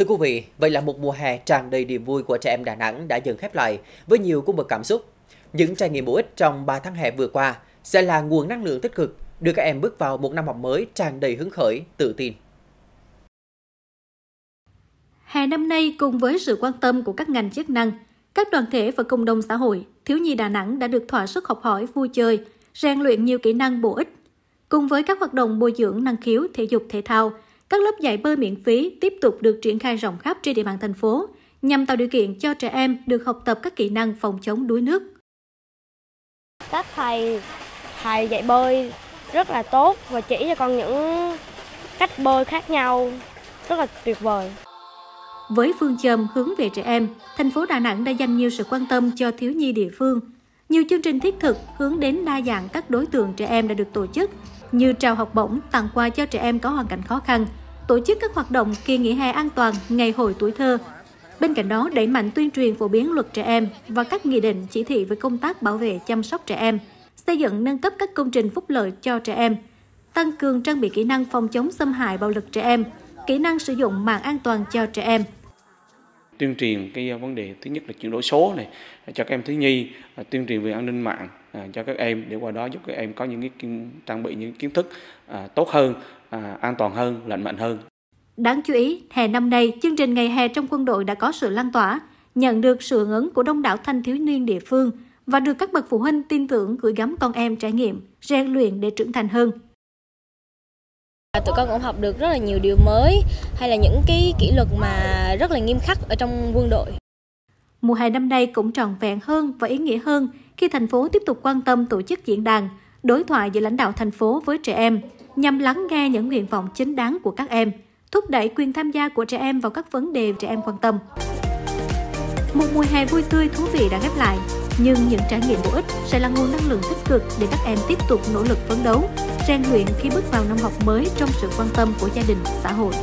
Thưa quý vị, vậy là một mùa hè tràn đầy niềm vui của trẻ em Đà Nẵng đã dần khép lại với nhiều cung bậc cảm xúc. Những trải nghiệm bổ ích trong 3 tháng hè vừa qua sẽ là nguồn năng lượng tích cực đưa các em bước vào một năm học mới tràn đầy hứng khởi, tự tin. Hè năm nay cùng với sự quan tâm của các ngành chức năng, các đoàn thể và cộng đồng xã hội, thiếu nhi Đà Nẵng đã được thỏa sức học hỏi, vui chơi, rèn luyện nhiều kỹ năng bổ ích. Cùng với các hoạt động bồi dưỡng năng khiếu thể dục thể thao, các lớp dạy bơi miễn phí tiếp tục được triển khai rộng khắp trên địa bàn thành phố nhằm tạo điều kiện cho trẻ em được học tập các kỹ năng phòng chống đuối nước. Các thầy thầy dạy bơi rất là tốt và chỉ cho con những cách bơi khác nhau rất là tuyệt vời. Với phương châm hướng về trẻ em, thành phố Đà Nẵng đã dành nhiều sự quan tâm cho thiếu nhi địa phương. Nhiều chương trình thiết thực hướng đến đa dạng các đối tượng trẻ em đã được tổ chức, như trao học bổng, tặng quà cho trẻ em có hoàn cảnh khó khăn, tổ chức các hoạt động kỳ nghỉ hè an toàn, ngày hội tuổi thơ. Bên cạnh đó, đẩy mạnh tuyên truyền phổ biến luật trẻ em và các nghị định chỉ thị về công tác bảo vệ chăm sóc trẻ em, xây dựng nâng cấp các công trình phúc lợi cho trẻ em, tăng cường trang bị kỹ năng phòng chống xâm hại bạo lực trẻ em, kỹ năng sử dụng mạng an toàn cho trẻ em. Tuyên truyền cái vấn đề thứ nhất là chuyển đổi số này cho các em thiếu nhi, à, tuyên truyền về an ninh mạng, à, cho các em để qua đó giúp các em có những cái trang bị những kiến thức à, tốt hơn, à, an toàn hơn, lành mạnh hơn. Đáng chú ý, hè năm nay, chương trình ngày hè trong quân đội đã có sự lan tỏa, nhận được sự hưởng ứng của đông đảo thanh thiếu niên địa phương và được các bậc phụ huynh tin tưởng gửi gắm con em trải nghiệm, rèn luyện để trưởng thành hơn. Tụi con cũng học được rất là nhiều điều mới hay là những cái kỷ luật mà rất là nghiêm khắc ở trong quân đội. Mùa hè năm nay cũng tròn vẹn hơn và ý nghĩa hơn khi thành phố tiếp tục quan tâm tổ chức diễn đàn, đối thoại giữa lãnh đạo thành phố với trẻ em, nhằm lắng nghe những nguyện vọng chính đáng của các em, thúc đẩy quyền tham gia của trẻ em vào các vấn đề trẻ em quan tâm. Một mùa hè vui tươi thú vị đã khép lại, nhưng những trải nghiệm bổ ích sẽ là nguồn năng lượng tích cực để các em tiếp tục nỗ lực phấn đấu, rèn luyện khi bước vào năm học mới trong sự quan tâm của gia đình, xã hội.